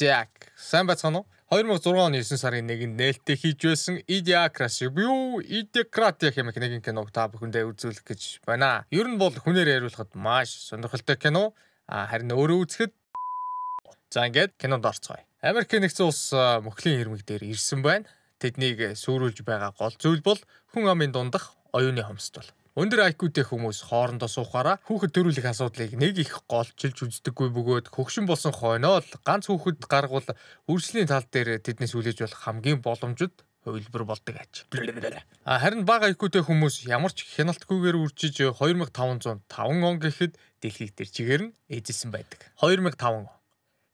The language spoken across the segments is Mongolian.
Jack сайн бацхан уу? 2006 оны 9 сарын 1-нд нээлттэй хийж байсан Idiocracy буюу Idiocracy хэмээх нэгэн киног та бүхэндээ үзүүлэх гэж байна. Ер нь бол хүнээр яриулахад маш сонирхолтой кино. А харин өөрөө үзэхэд за ингээд кинонд орцгоё. Америк нэгдсэн улс мөхлийн ирмэг дээр ирсэн байна. Тэднийг сүрүүлж байгаа гол зүйл бол хүн амын дундах оюуны хомсдол. Өндөр IQ-тэй хүмүүс хоорондоо суухаараа хүүхэд төрүүлэх асуудлыг нэг их голчилж үздэггүй бөгөөд хөгшин болсон хойноол ганц хүүхэд гаргуул үржлийн тал дээр тэднээс үлээж болох хамгийн боломжит хувилбар болдог аж. А харин бага IQ-тэй хүмүүс ямар ч хяналтгүйгээр үржиж 2505 он гэхэд дэлхийг тэр чигээр нь эзэлсэн байдаг. 2005 он.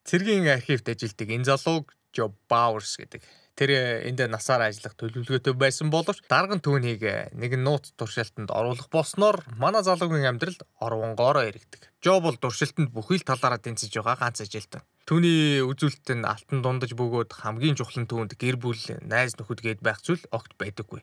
Цэргийн архивт ажилтдаг энэ залууг Joe Bowers гэдэг тэр э, энд насаар ажиллах төлөвлөгөөтэй байсан боловч дарган түүнийг э, нэгэн нууц туршилтанд оруулах болсноор манай залуугийн амьдрал орвонгоороо эргэдэг. Жо бол туршилтанд бүхий л талаараа тэнцэж байгаа ганц ажилтан. Түүний үзүүлэлт нь алтан дундаж бөгөөд хамгийн чухлын түүнд гэр бүл, найз нөхөд гээд байх зүйл огт байдаггүй.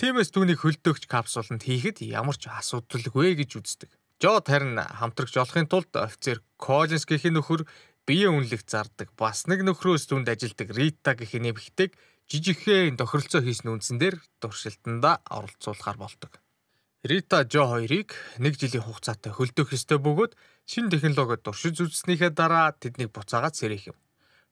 Тиймээс түүнийг хөлдөөгч капсуланд хийхэд ямар ч асуудалгүй гэж үздэг. Жо тарин хамтрагч олохын тулд офицер Коллинс гэх нөхөр биеийн үнэлэх зардаг бас нэг нөхрөөс дүнд ажилдаг Рита гэх нэмэгтэйг жижигхэн тохиролцоо хийсэн үндсэндээр туршилтанда оролцуулахар бол ตก. Рита Жо хоёрыг нэг жилийн хугацаатай хөлдөөх ёстой бөгөөд шин технологиод туршиж үзснийхээ дараа тэднийг буцаагаад сэрэх юм.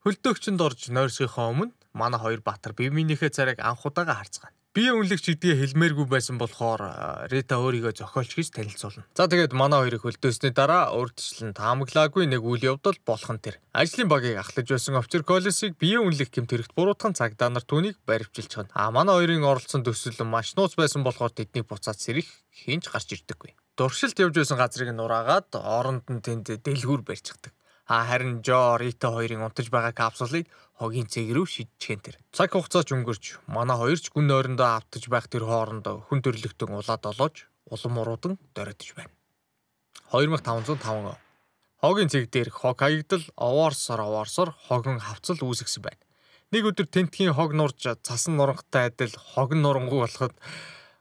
Хөлдөөгчөнд орж нойрсгийнхоо өмнө манай хоёр баатар бие биенийхээ царайг анх удаага харцгаана. Бие үнэлэгч гэдгийг хэлмээргүй байсан болохоор Рита өөрийгөө зохиолч гэж танилцуулна. За тэгээд манай хоёрыг хөлдөөсний дараа урдчлан таамаглаагүй нэг үйл явдал болох нь тэр. Ажлын багийг ахлаж байсан офицер Коллисыг бие үнэлэх гэмт хэрэгт буруутхан цагдаа нар түүнийг баривчилж чана. А манай хоёрын оролцсон төсөл маш нууц байсан болохоор тэднийг буцаад сэрэх хинч гарч ирдэггүй. Дуршилт явж байсан газрыг нураагаад оронд нь тэнд дэлгүүр барьчихдаг. А харин Жо Рита хоёрын унтаж байгаа капсулыг хогийн цэг рүү шидчихэн тэр. Цаг хугацаа ч өнгөрч манай хоёр ч гүн нойрондоо автаж байх тэр хоорондоо хүн төрлөختөн улаад олоож улам уруудан дөрөдөж байна. 2505 Хогийн цэг дээр хог хаягдал овоорсор овоорсор хогон хавцал үүсгэсэн байна. Нэг өдөр тентгийн хог нурж цасан нурангтай адил хог нурангуй болоход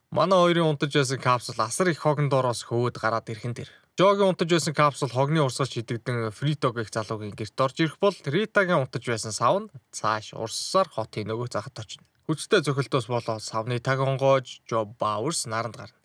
манай хоёрын унтаж байсан капсул асар их хогн доороос хөөд гараад ирхэн тэр Жогийн унтаж байсан капсул хогны урсгаж идэгдэн Фритог их залуугийн герт орж ирэх бол Ритагийн унтаж байсан савн цааш урссаар хотын нөгөө захад очино. Хүчтэй цохилтоос болоод савны таг онгоож Жо Бауэрс наранд гарна.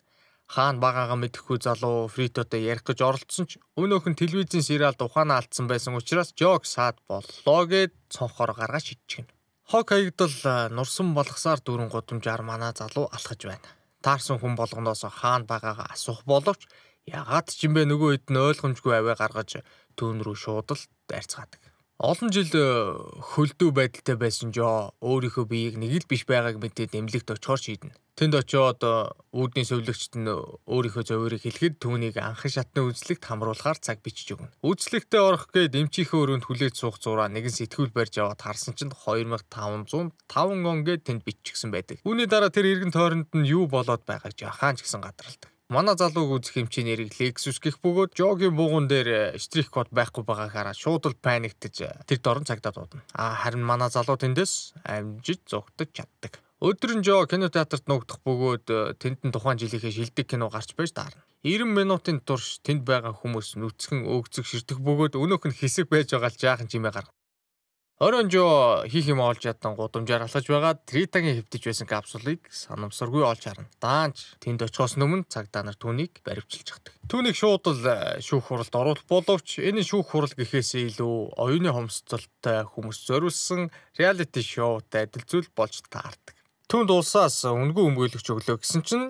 Хаан багаагаа мэдэхгүй залуу Фритотой ярих гэж оролцсон ч өнөөхн телевизийн сериалд ухаанаа алдсан байсан учраас Жог саад боллоо гэд цонхоор гаргаж идчихэв. Хог хаягдал э, нурсан болгосаар дөрөн гудамж армана залуу алхаж байна. Таарсан хүн болгоноос хаан багаагаа асуух боловч Ягаад ч юм бэ нөгөө хэд нь ойлгомжгүй аваа гаргаж түүн рүү шууд л дайрцгаадаг. Олон жил э, хөлдөө байдалтай байсан жоо өөрийнхөө биеийг нэг л биш байгааг мэдээд эмнэлэгт очихоор шийднэ. Тэнд очиод э, үүдний сувлэгчт нь өөрийнхөө зовёрыг хэлэхэд түүнийг анхан шатны үзлэгт хамруулахаар цаг бичиж өгнө. Үзлэгтээ орох гээд эмчийнхөө өрөөнд хүлээж суух зураа нэгэн сэтгүүл барьж яваад харсан чинь 2505 он гээд тэнд биччихсэн байдаг. Үүний дараа тэр иргэн тойронд нь юу болоод байгааг жахаан ч гэсэн гадралдаг. Манай залууг үзэх юм чи нэрийг Lexus гих бөгөөд Jogi бууган дээр э, штрих код байхгүй байгааг хараад шууд л паниктж э, тэр дорн цагдаа дуудана. Аа харин манай залуу тэндээс амжиж зогтож чаддаг. Өдөр нь Жо кино театрт нуугдах бөгөөд э, тэнд нь тухайн жилийнхээ шилдэг кино гарч байж таарна. 90 минутын турш тэнд байгаа хүмүүс нүцгэн өөгцөг ширтэх бөгөөд өнөөх нь хэсэг байж байгаа л жаахан чимээ гаргана. Оронжо хийх юм олж ядан гудамжаар алхаж байгаа Тритагийн хөвтөж байсан капсулыг санамсаргүй олж харна. Даанч тэнд очихоос өмнө цагдаа нар түүнийг баривчилж чаддаг. Түүнийг шууд л э, шүүх хуралд оруулах боловч энэ шүүх хурал гэхээсээ илүү оюуны хомсцолтой хүмүүс зориулсан реалити шоутай адил зүйл болж таардаг. Түүнд улсаас үнгүй өмгөөлөгч өглөө гэсэн чинь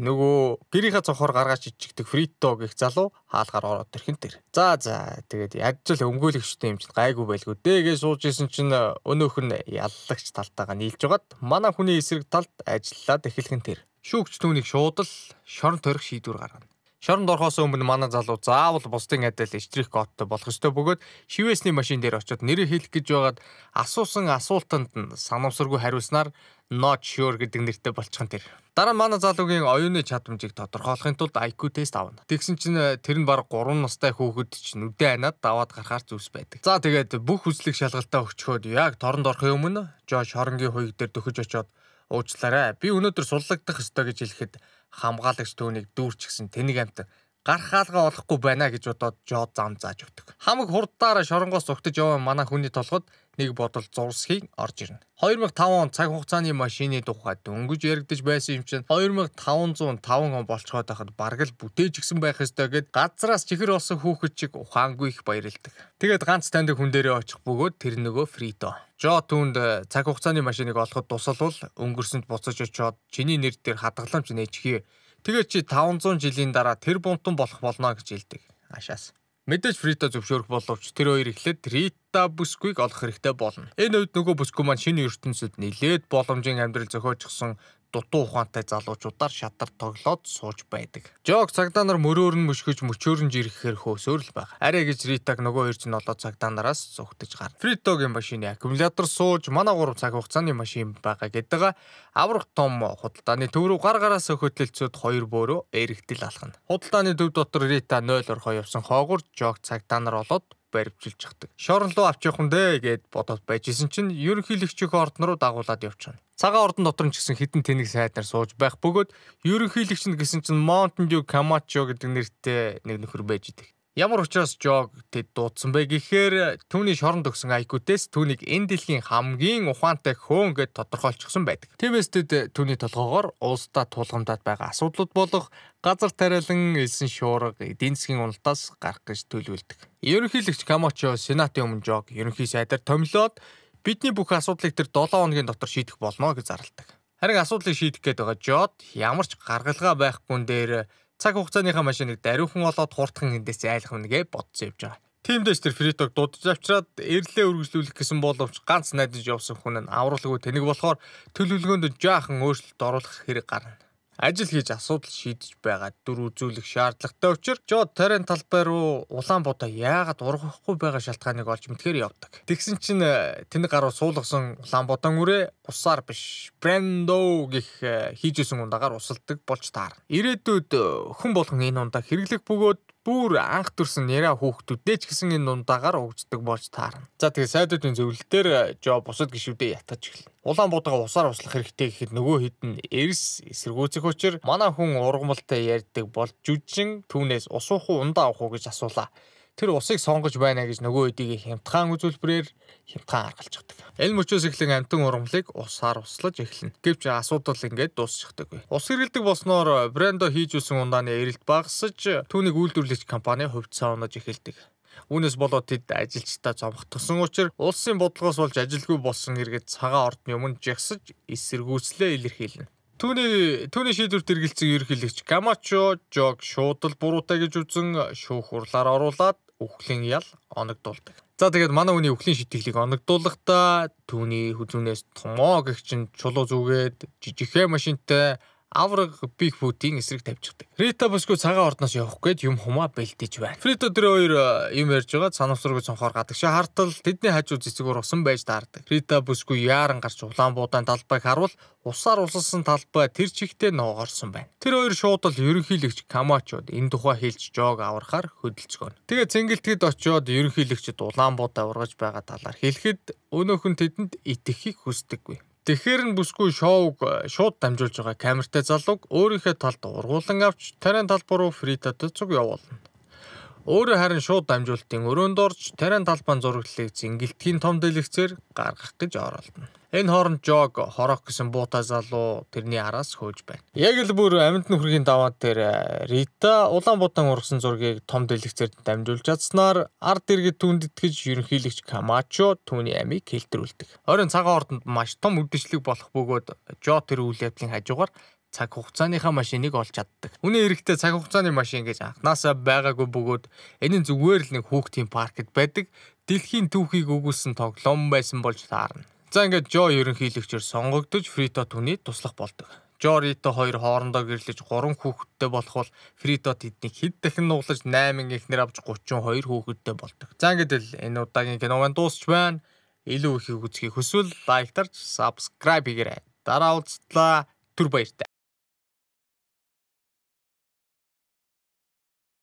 нөгөө гэрийнхээ цохор гаргаж иччихдэг фрито гэх залуу хаалгаар ороод ирхэн тэр. За за тэгээд яг л өмгөөлөгчтэй юм чинь гайгүй байлгүй дээ гэж сууж исэн чинь э, өнөөх нь яллагч талтайгаа нийлж байгаад манай хүний эсрэг талд ажиллаад эхэлхэн тэр. Шүүгч түүнийг шууд л шорон төрөх шийдвэр гаргана. Шоронд орохоос өмнө манай залуу заавал бусдын адил штрих кодтой болох ёстой бөгөөд шивээсний машин дээр очиод нэрийг хэлэх гэж байгаад асуусан асуултанд нь санамсаргүй хариулснаар not sure гэдэг нэртэй болчихно тэр. Дараа нь манай залуугийн оюуны чадамжийг тодорхойлохын тулд IQ тест авна. Тэгсэн чинь э, тэр нь баг 3 настай хүүхэд ч нүдэ анаад даваад гарахаар зүс байдаг. За тэгээд бүх хүслийг шалгалтаа өгчхөөд яг торонд орохын өмнө Жош хоронгийн хуйг дээр дөхөж очоод уучлаарай. Би өнөөдөр суллагдах ёстой гэж хэлэхэд хамгаалагч түүнийг дүүрчихсэн тэнэг амт гарах хаалгаа олохгүй байна гэж бодоод Жо зам зааж өгдөг. Хамаг хурдаараа шоронгоос зүгтж яваа манай хүний толгод нэг бодол зурсхийн орж ирнэ. 2005 он цаг хугацааны машины тухай дөнгөж яригдж байсан юм чинь 2505 он болцоход байхад бараг л бүтээж гсэн байх ёстой гэд газраас чихэр олсон хүүхэд чиг ухаангүй их баярлдаг. Тэгээд ганц танд хүн дээрээ очих бөгөөд тэр нөгөө фрито. Жо түнд э, цаг хугацааны машиныг олоход тусалвал өнгөрсөнд буцаж очиод чиний нэр дээр хадгаламж нээчихье. Тэгээд чи 500 жилийн дараа тэр бунтан болох болно гэж хэлдэг. Ашаас. Мэдээж Фрита зөвшөөрөх боловч тэр хоёр эхлээд Рита бүсгүйг олох хэрэгтэй болно. Энэ үед нөгөө бүсгүй маань шинэ ертөнцид нилээд боломжийн амьдрал зохиочихсон дутуу ухаантай залуучуудаар шатар тоглоод сууж байдаг. Жог цагдаа нар мөрөөр нь мөшгөж мөчөөрнж ирэхээр хөөсөөр л байгаа. Арай гэж Ритаг нөгөө хоёр чинь олоод цагдаа нараас зүгтэж гар. Фритогийн машины аккумулятор сууж манай 3 цаг хугацааны машин байгаа гэдэг аврах том худалдааны төв рүү гар гараас хөтлөлцөд хоёр бөөрөө эргэтэл алхна. Худалдааны төв дотор Рита 0 орхоо явсан хоогоор жог цагдаа нар олоод баримжилж чаддаг. Шорон руу авчих юм дээ гэд бодоод байжсэн чинь ерөнхийлөгчийн ордон руу дагуулад явчихна. Цагаан ордон дотор нь ч гэсэн хідэн тэнэг сайд нар сууж байх бөгөөд ерөнхийлөгч нь гэсэн чинь Mountain Dew Camacho гэдэг нэртэй нэг нөхөр байж идэг. Ямар учраас Jog тэд дуудсан бэ гэхээр түүний шорон төгсөн IQ-дээс түүнийг энэ дэлхийн хамгийн ухаантай хөөн гэж тодорхойлчихсон байдаг. Тиймээс тэд түүний толгоогоор уустаа тулгамдаад байгаа асуудлууд болох газар тариалан элсэн шуурга эдийн засгийн уналтаас гарах гэж төлөвлөдөг. Ерөнхийлөгч Камочо Сенатын өмнө Jog ерөнхий сайдаар томилоод Бидний бүх асуудлыг тэр 7 хоногийн дотор шийдэх болно гэж зарладаг. Харин асуудлыг шийдэх гээд байгаа Жод ямар ч гаргалгаа байхгүйн дээр цаг хугацааныхаа машиныг даруйхан болоод хурдхан эндээс айлах нэгэ бодсон явж байгаа. Тимдээс тэр фритог дуудаж авчираад эрлээ үргэлжлүүлэх гэсэн боловч ганц найдаж явсан хүн нь авралгүй тэнэг болохоор төлөвлөгөөнд жаахан өөрчлөлт оруулах хэрэг гарна ажил хийж асуудал шийдэж байгаа дүр үзүүлэх шаардлагатай учраас Жо Тарен талбай руу Улаанбаатар яагаад ургахгүй байгаа шалтгааныг олж мэдхээр явдаг. Тэгсэн чинь э, тэнэг гаруй суулгасан Улаанбаатар үрээ усаар биш Брендо гих э, хийжсэн ундагаар усалдаг болж таар. Ирээдүйд э, хэн болгон энэ ундаа хэрэглэх бөгөөд бүр анх төрсэн нэраа хүүхдүүдээ ч гэсэн энэ нундаагаар хөгждөг болж таарна. За тэгээ сайдуудын зөвлөлтөөр э, жоо бусад гişүүдэд ятгаж эхэлнэ. Улаан буудагаа усаар услах хэрэгтэй гэхэд нөгөө хідэн эрс эсэргүүцэх учир манай хүн ургамалтай ярьдаг бол жүжин түүнээс ус уух уу ундаа авах уу гэж асуулаа тэр усыг сонгож байна гэж нөгөө үеийг хямдхан үзүүлбэрээр хямдхан аргалж чаддаг. Эль мөчөөс эхлэн амтан ургамлыг усаар услаж эхэлнэ. Гэвч асуудал ингээд дуусчихдаггүй. Ус хэргэлдэг болсноор брендо хийж үсэн ундааны эрэлт багасж түүнийг үйлдвэрлэгч компани хувьд саунаж эхэлдэг. Үүнээс болоод тэд ажилчдаа зомхтгсон учраас улсын бодлогоос болж ажилгүй болсон иргэд цагаан ордны өмнө жагсаж эсэргүүцлээ илэрхийлнэ. Түүний түүний шийдвэрт эргэлцсэн ерөнхийлөгч Камачо жог шууд л буруутай гэж үзэн шүүх хурлаар оруулаад үхлийн ял оногдуулдаг. За тэгээд манай хүний үхлийн шитгэлийг оногдуулахдаа түүний хүзүүнээс томоо гэгчин чулуу зүгээд жижигхэн машинтай авраг биг фудийн эсрэг тавьчихдаг. Рита бүсгүй цагаан ордноос явах гээд юм хумаа бэлдэж байна. Фрита тэр хоёр э, юм ярьж байгаа санамсаргүй цонхоор гадагшаа хартал тэдний хажуу цэцгээр усан байж даардаг. Рита бүсгүй яаран гарч улаан буудаан талбайг харуул усаар усалсан талбай тэр чигтээ ноогорсон байна. Тэр хоёр шууд л ерөнхийлөгч Камачод энэ тухай хэлж жог аврахаар хөдөлцгөн. Тэгээ цэнгэлтгэд очиод ерөнхийлөгчд улаан буудаа ургаж байгаа талаар хэлэхэд өнөөхөн тэдэнд итгэхийг хүсдэггүй. Тэгэхэр нь бүсгүй шоуг э, шууд дамжуулж байгаа камертай залууг өөрийнхөө талд ургуулan авч тарийн талбаруу Фридад цуг явуулна. Өөрө харин шууд дамжуулалтын өрөөнд орж тарайн талбайн зураглалыг зингэлтгийн том дэлгэцээр гаргах гэж оролдоно. Энэ хооронд Жог хорох гэсэн буутай залуу тэрний араас хөөж байна. Яг л бүр амьд нүхрийн даваад дээр э, Рита Улаанбаатан ургасан зургийг том дэлгэцээр дамжуулж чадсанаар ард иргэд түнд итгэж ерөнхийлөгч Камачо түүний амийг хэлтрүүлдэг. Орон цагаан ордонд маш том үдшилэг болох бөгөөд Жо тэр үйл явдлын хажуугаар цаг хугацааныхаа машиныг олж чаддаг. Үнэн хэрэгтээ цаг хугацааны машин гэж анханасаа байгаагүй бөгөөд энэ нь зүгээр л нэг хүүхдийн паркт байдаг дэлхийн түүхийг өгүүлсэн тоглоом байсан болж таарна. За ингээд Жо ерөнхийлөгчөөр сонгогдож Фрито түүний туслах болдог. Жорито хоёр хоорондоо гэрлэж 3 хүүхэдтэй болох бол Фридо тэднийг хэд дахин нуглаж 8 ихнэр авч 32 хүүхэдтэй болдог. За ингэдэл энэ удаагийн кино маань дуусч байна. Илүү их үзхийг хүсвэл лайк дарж subscribe хийгээрэй. Дараа уулзлаа. Түр баяртай.